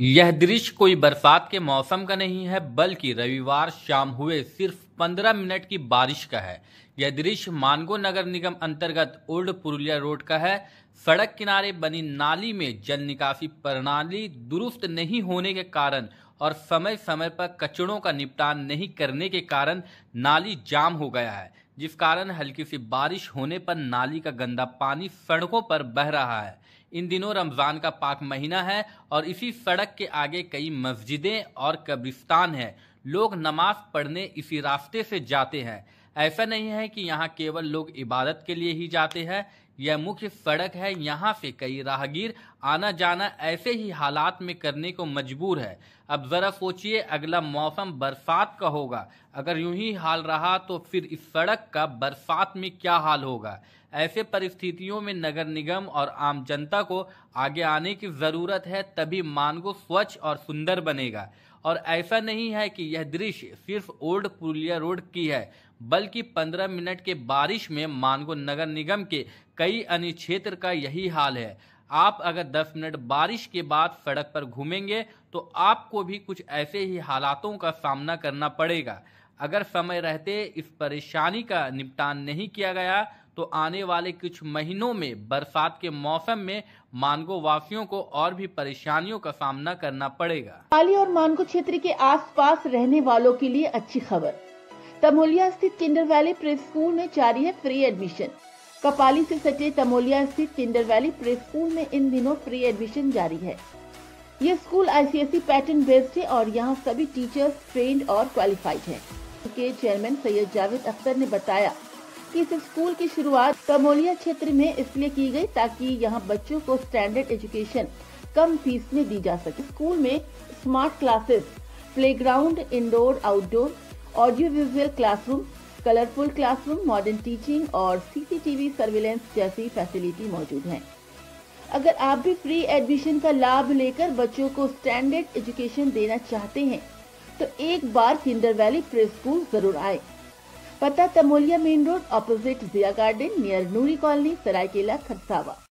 यह दृश्य कोई बरसात के मौसम का नहीं है बल्कि रविवार शाम हुए सिर्फ 15 मिनट की बारिश का है यह दृश्य मानगो नगर निगम अंतर्गत ओल्ड पुरुलिया रोड का है सड़क किनारे बनी नाली में जल निकासी प्रणाली दुरुस्त नहीं होने के कारण और समय समय पर कचड़ों का निपटान नहीं करने के कारण नाली जाम हो गया है जिस कारण हल्की सी बारिश होने पर नाली का गंदा पानी सड़कों पर बह रहा है इन दिनों रमज़ान का पाक महीना है और इसी सड़क के आगे कई मस्जिदें और कब्रिस्तान हैं लोग नमाज पढ़ने इसी रास्ते से जाते हैं ऐसा नहीं है कि यहाँ केवल लोग इबादत के लिए ही जाते हैं यह मुख्य सड़क है यहाँ से कई राहगीर आना जाना ऐसे ही हालात में करने को मजबूर है अब ज़रा सोचिए अगला मौसम बरसात का होगा अगर यूं ही हाल रहा तो फिर इस सड़क का बरसात में क्या हाल होगा ऐसे परिस्थितियों में नगर निगम और आम जनता को आगे आने की ज़रूरत है तभी मानगो स्वच्छ और सुंदर बनेगा और ऐसा नहीं है कि यह दृश्य सिर्फ ओल्ड पुलिया रोड की है बल्कि 15 मिनट के बारिश में मानगो नगर निगम के कई अन्य क्षेत्र का यही हाल है आप अगर 10 मिनट बारिश के बाद सड़क पर घूमेंगे तो आपको भी कुछ ऐसे ही हालातों का सामना करना पड़ेगा अगर समय रहते इस परेशानी का निपटान नहीं किया गया तो आने वाले कुछ महीनों में बरसात के मौसम में मानगो वासियों को और भी परेशानियों का सामना करना पड़ेगा पाली और मानगो क्षेत्र के आसपास रहने वालों के लिए अच्छी खबर तमोलिया स्थित किंडर वैली प्रेस स्कूल में जारी है फ्री एडमिशन कपाली से सटे तमोलिया स्थित किंडर वैली प्रेस स्कूल में इन दिनों फ्री एडमिशन जारी है ये स्कूल आईसीएसई पैटर्न बेस्ड है और यहाँ सभी टीचर्स ट्रेंड और क्वालिफाइड हैं। के चेयरमैन सैयद जावेद अख्तर ने बताया कि इस स्कूल की शुरुआत कमोलिया क्षेत्र में इसलिए की गई ताकि यहाँ बच्चों को स्टैंडर्ड एजुकेशन कम फीस में दी जा सके स्कूल में smart classes playground indoor outdoor audio visual classroom colourful classroom modern teaching और सीसीटीवी सर्विलेंस जैसी फैसिलिटी मौजूद है अगर आप भी फ्री एडमिशन का लाभ लेकर बच्चों को स्टैंडर्ड एजुकेशन देना चाहते हैं तो एक बार किंडर वैली प्री स्कूल जरूर आए पता Tamolia main road opposite Jiya garden near Noori colony Seraikela Kharsawan